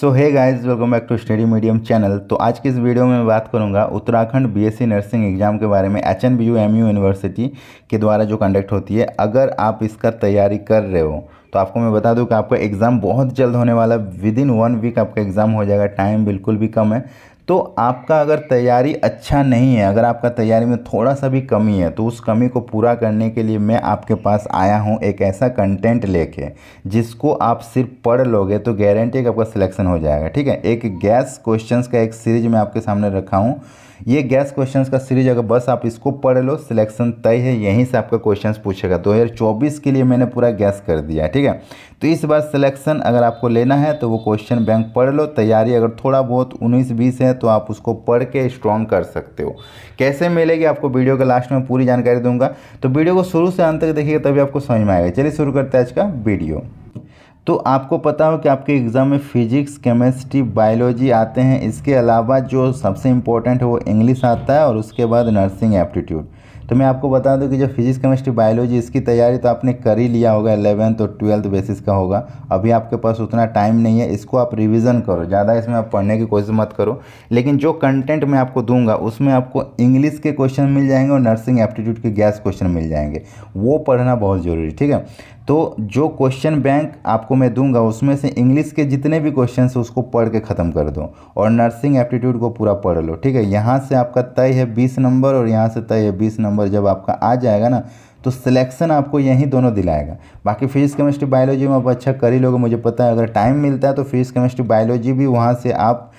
so hi guys welcome back to study medium channel तो आज की इस वीडियो में मैं बात करूंगा उत्तराखंड बीएससी नर्सिंग एग्जाम के बारे में एच एन यूनिवर्सिटी के द्वारा जो कंडक्ट होती है अगर आप इसका तैयारी कर रहे हो तो आपको मैं बता दूं कि आपका एग्ज़ाम बहुत जल्द होने वाला विद इन वन वीक आपका एग्ज़ाम हो जाएगा टाइम बिल्कुल भी कम है तो आपका अगर तैयारी अच्छा नहीं है अगर आपका तैयारी में थोड़ा सा भी कमी है तो उस कमी को पूरा करने के लिए मैं आपके पास आया हूँ एक ऐसा कंटेंट लेके जिसको आप सिर्फ पढ़ लोगे तो गारंटी आपका सिलेक्शन हो जाएगा ठीक है एक गैस क्वेश्चंस का एक सीरीज मैं आपके सामने रखा हूँ ये गैस क्वेश्चंस का सीरीज अगर बस आप इसको पढ़ लो सिलेक्शन तय है यहीं से आपका क्वेश्चंस पूछेगा 2024 के लिए मैंने पूरा गैस कर दिया है ठीक है तो इस बार सिलेक्शन अगर आपको लेना है तो वो क्वेश्चन बैंक पढ़ लो तैयारी अगर थोड़ा बहुत उन्नीस बीस है तो आप उसको पढ़ के स्ट्रॉन्ग कर सकते हो कैसे मिलेगी आपको वीडियो के लास्ट में पूरी जानकारी दूंगा तो वीडियो को शुरू से अंत तक देखिएगा तभी आपको समझ में आएगा चलिए शुरू करते हैं आज का वीडियो तो आपको पता हो कि आपके एग्ज़ाम में फिजिक्स केमिस्ट्री बायोलॉजी आते हैं इसके अलावा जो सबसे इम्पोर्टेंट है वो इंग्लिश आता है और उसके बाद नर्सिंग एप्टीट्यूड तो मैं आपको बता दूं कि जो फिजिक्स केमिस्ट्री बायोलॉजी इसकी तैयारी तो आपने कर ही लिया होगा एलेवेंथ और ट्वेल्थ बेसिस का होगा अभी आपके पास उतना टाइम नहीं है इसको आप रिविजन करो ज़्यादा इसमें आप पढ़ने की कोशिश मत करो लेकिन जो कंटेंट मैं आपको दूंगा उसमें आपको इंग्लिश के क्वेश्चन मिल जाएंगे और नर्सिंग एप्टीट्यूड के गैस क्वेश्चन मिल जाएंगे वो पढ़ना बहुत ज़रूरी ठीक है तो जो क्वेश्चन बैंक आपको मैं दूंगा उसमें से इंग्लिश के जितने भी क्वेश्चन हैं उसको पढ़ के ख़त्म कर दो और नर्सिंग एप्टीट्यूड को पूरा पढ़ लो ठीक है यहाँ से आपका तय है बीस नंबर और यहाँ से तय है बीस नंबर जब आपका आ जाएगा ना तो सिलेक्शन आपको यहीं दोनों दिलाएगा बाकी फिजिक्स केमिस्ट्री बायोलॉजी में आप अच्छा कर ही लोगे मुझे पता है अगर टाइम मिलता है तो फिजिक्स केमिस्ट्री बायोलॉजी भी वहाँ से आप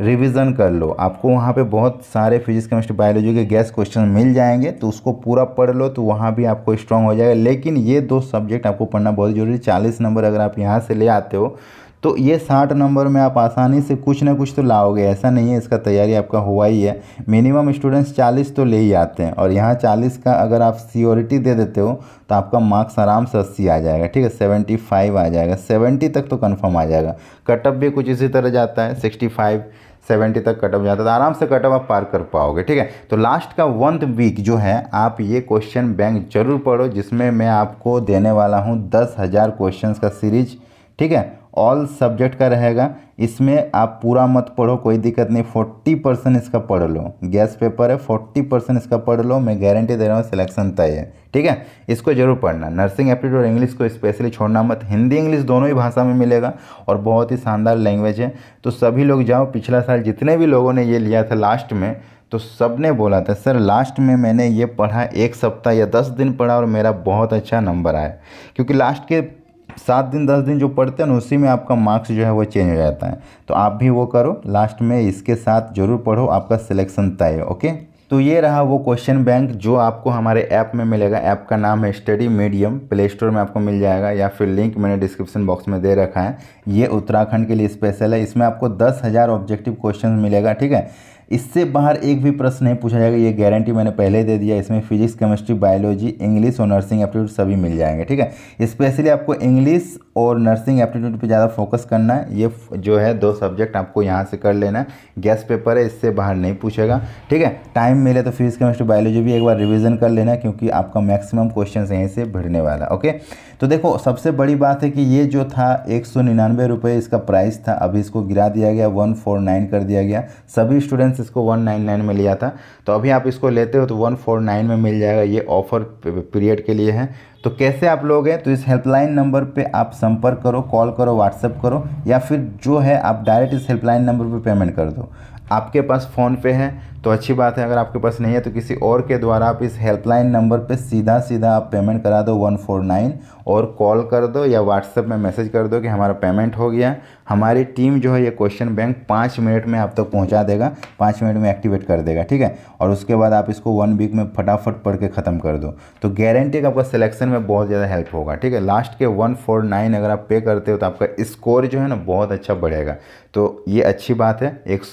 रिवीजन कर लो आपको वहाँ पे बहुत सारे फिजिक्स केमिस्ट्री बायोलॉजी के गैस क्वेश्चन मिल जाएंगे तो उसको पूरा पढ़ लो तो वहाँ भी आपको स्ट्रांग हो जाएगा लेकिन ये दो सब्जेक्ट आपको पढ़ना बहुत ज़रूरी है चालीस नंबर अगर आप यहाँ से ले आते हो तो ये साठ नंबर में आप आसानी से कुछ ना कुछ तो लाओगे ऐसा नहीं है इसका तैयारी आपका हुआ ही है मिनिमम स्टूडेंट्स चालीस तो ले ही आते हैं और यहाँ चालीस का अगर आप सियोरिटी दे देते हो तो आपका मार्क्स आराम से अस्सी आ जाएगा ठीक है सेवेंटी फाइव आ जाएगा सेवेंटी तक तो कन्फर्म आ जाएगा कटअप भी कुछ इसी तरह जाता है सिक्सटी फाइव सेवेंटी तक कटअप जाता है तो आराम से कटअप आप पार कर पाओगे ठीक है तो लास्ट का वंथ वीक जो है आप ये क्वेश्चन बैंक जरूर पढ़ो जिसमें मैं आपको देने वाला हूँ दस हज़ार क्वेश्चन का सीरीज ठीक है ऑल सब्जेक्ट का रहेगा इसमें आप पूरा मत पढ़ो कोई दिक्कत नहीं फोर्टी परसेंट इसका पढ़ लो गैस पेपर है फोर्टी परसेंट इसका पढ़ लो मैं गारंटी दे रहा हूँ सिलेक्शन तय है ठीक है इसको जरूर पढ़ना नर्सिंग एप्टीट्यूड और इंग्लिश को स्पेशली छोड़ना मत हिंदी इंग्लिश दोनों ही भाषा में मिलेगा और बहुत ही शानदार लैंग्वेज है तो सभी लोग जाओ पिछला साल जितने भी लोगों ने ये लिया था लास्ट में तो सब ने बोला था सर लास्ट में मैंने ये पढ़ा एक सप्ताह या दस दिन पढ़ा और मेरा बहुत अच्छा नंबर आया क्योंकि लास्ट के सात दिन दस दिन जो पढ़ते हैं ना उसी में आपका मार्क्स जो है वो चेंज हो जाता है तो आप भी वो करो लास्ट में इसके साथ जरूर पढ़ो आपका सिलेक्शन तय है ओके तो ये रहा वो क्वेश्चन बैंक जो आपको हमारे ऐप में मिलेगा ऐप का नाम है स्टडी मीडियम प्ले स्टोर में आपको मिल जाएगा या फिर लिंक मैंने डिस्क्रिप्शन बॉक्स में दे रखा है ये उत्तराखंड के लिए स्पेशल है इसमें आपको दस हज़ार ऑब्जेक्टिव क्वेश्चन मिलेगा ठीक है इससे बाहर एक भी प्रश्न नहीं पूछा जाएगा ये गारंटी मैंने पहले दे दिया इसमें फिजिक्स केमिस्ट्री बायोलॉजी इंग्लिश और नर्सिंग एप्टीट्यूड सभी मिल जाएंगे ठीक है स्पेशली आपको इंग्लिश और नर्सिंग एप्टीट्यूड पे ज़्यादा फोकस करना है ये जो है दो सब्जेक्ट आपको यहाँ से कर लेना है गैस पेपर है इससे बाहर नहीं पूछेगा ठीक है टाइम मिले तो फिजिक्स केमिस्ट्री बायोलॉजी भी एक बार रिविजन कर लेना क्योंकि आपका मैक्सिमम क्वेश्चन यहीं से भिड़ने वाला ओके तो देखो सबसे बड़ी बात है कि ये जो था एक सौ निन्यानवे रुपये इसका प्राइस था अभी इसको गिरा दिया गया वन फोर नाइन कर दिया गया सभी स्टूडेंट्स इसको वन नाइन नाइन में लिया था तो अभी आप इसको लेते हो तो वन फोर नाइन में मिल जाएगा ये ऑफर पीरियड के लिए है तो कैसे आप लोग हैं तो इस हेल्पलाइन नंबर पे आप संपर्क करो कॉल करो व्हाट्सअप करो या फिर जो है आप डायरेक्ट इस हेल्पलाइन नंबर पे पेमेंट कर दो आपके पास फ़ोनपे है तो अच्छी बात है अगर आपके पास नहीं है तो किसी और के द्वारा आप इस हेल्पलाइन नंबर पे सीधा सीधा आप पेमेंट करा दो 149 और कॉल कर दो या व्हाट्सएप में मैसेज कर दो कि हमारा पेमेंट हो गया हमारी टीम जो है ये क्वेश्चन बैंक पाँच मिनट में आप तक तो पहुँचा देगा पाँच मिनट में एक्टिवेट कर देगा ठीक है और उसके बाद आप इसको वन वीक में फटाफट पढ़ के ख़त्म कर दो तो गारंटी का आपका सिलेक्शन में बहुत ज़्यादा हेल्प होगा ठीक है लास्ट के वन अगर आप पे करते हो तो आपका स्कोर जो है ना बहुत अच्छा बढ़ेगा तो ये अच्छी बात है एक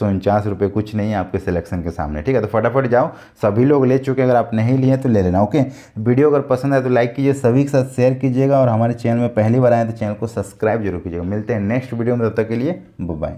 पचास रुपये कुछ नहीं है आपके सिलेक्शन के सामने ठीक है तो फटाफट जाओ सभी लोग ले चुके अगर आप नहीं लिए तो ले लेना ओके वीडियो अगर पसंद आए तो लाइक कीजिए सभी के साथ शेयर कीजिएगा और हमारे चैनल में पहली बार आए तो चैनल को सब्सक्राइब जरूर कीजिएगा मिलते हैं नेक्स्ट वीडियो में तब तक के लिए बुबाई